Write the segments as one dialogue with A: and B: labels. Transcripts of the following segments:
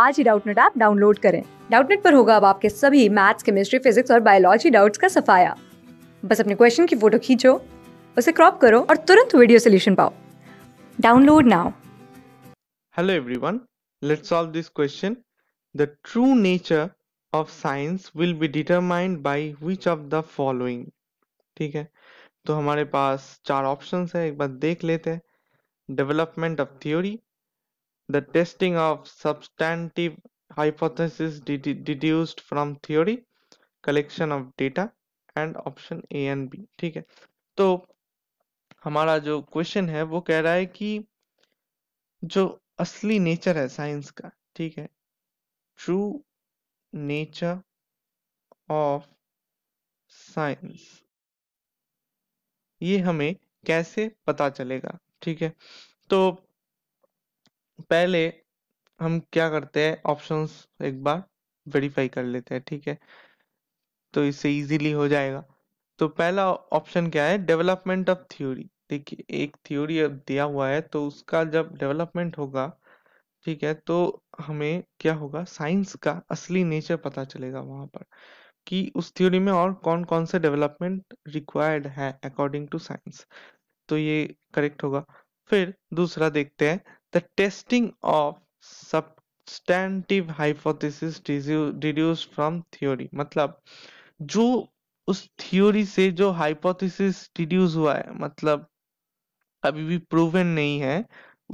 A: आज ही Doubtnut app download करें डाउटनेट पर होगा अब आपके सभी मैथ्स केमिस्ट्री फिजिक्स और बायोलॉजी डाउट्स का सफाया बस अपने क्वेश्चन की फोटो खींचो उसे क्रॉप करो और तुरंत वीडियो सोल्यूशन पाओ download now
B: hello everyone let's solve this question the true nature of science will be determined by which of the following ठीक है तो हमारे पास चार ऑप्शंस है एक बार देख लेते हैं development of theory The testing of substantive hypothesis deduced from theory, collection of data and option A and B. ठीक है तो हमारा जो क्वेश्चन है वो कह रहा है कि जो असली नेचर है साइंस का ठीक है ट्रू नेचर ऑफ साइंस ये हमें कैसे पता चलेगा ठीक है तो पहले हम क्या करते हैं ऑप्शंस एक बार वेरीफाई कर लेते हैं ठीक है तो इससे इजीली हो जाएगा तो पहला ऑप्शन क्या है डेवलपमेंट ऑफ थ्योरी देखिए एक थ्योरी दिया हुआ है तो उसका जब डेवलपमेंट होगा ठीक है तो हमें क्या होगा साइंस का असली नेचर पता चलेगा वहां पर कि उस थ्योरी में और कौन कौन से डेवलपमेंट रिक्वायर्ड है अकॉर्डिंग टू साइंस तो ये करेक्ट होगा फिर दूसरा देखते हैं The testing of substantive hypothesis deduced from theory मतलब जो उस थ्योरी से जो हाइपोथेसिस डिड्यूस हुआ है मतलब अभी भी प्रूवन नहीं है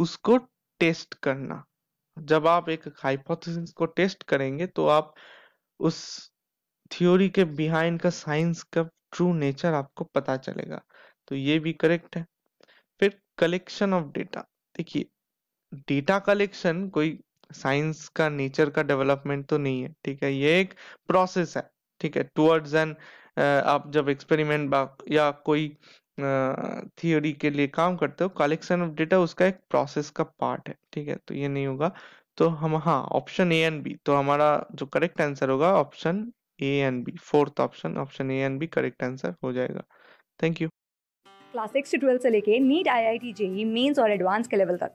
B: उसको टेस्ट करना जब आप एक हाइपोथेसिस को टेस्ट करेंगे तो आप उस थ्योरी के बिहाइंड का साइंस का ट्रू नेचर आपको पता चलेगा तो ये भी करेक्ट है फिर कलेक्शन ऑफ डेटा देखिए डेटा कलेक्शन कोई साइंस का नेचर का डेवलपमेंट तो नहीं है ठीक है ये एक प्रोसेस है ठीक है टुवर्ड्स एन uh, आप जब एक्सपेरिमेंट या कोई थियोरी uh, के लिए काम करते हो कलेक्शन ऑफ डेटा उसका एक प्रोसेस का पार्ट है ठीक है तो ये नहीं होगा तो हम हाँ ऑप्शन ए एंड बी तो हमारा जो करेक्ट आंसर होगा option A and B fourth option option A and B correct answer हो जाएगा थैंक यू
A: क्लास सिक्स से लेके NEET I I T JEE mains और एडवांस के लेवल तक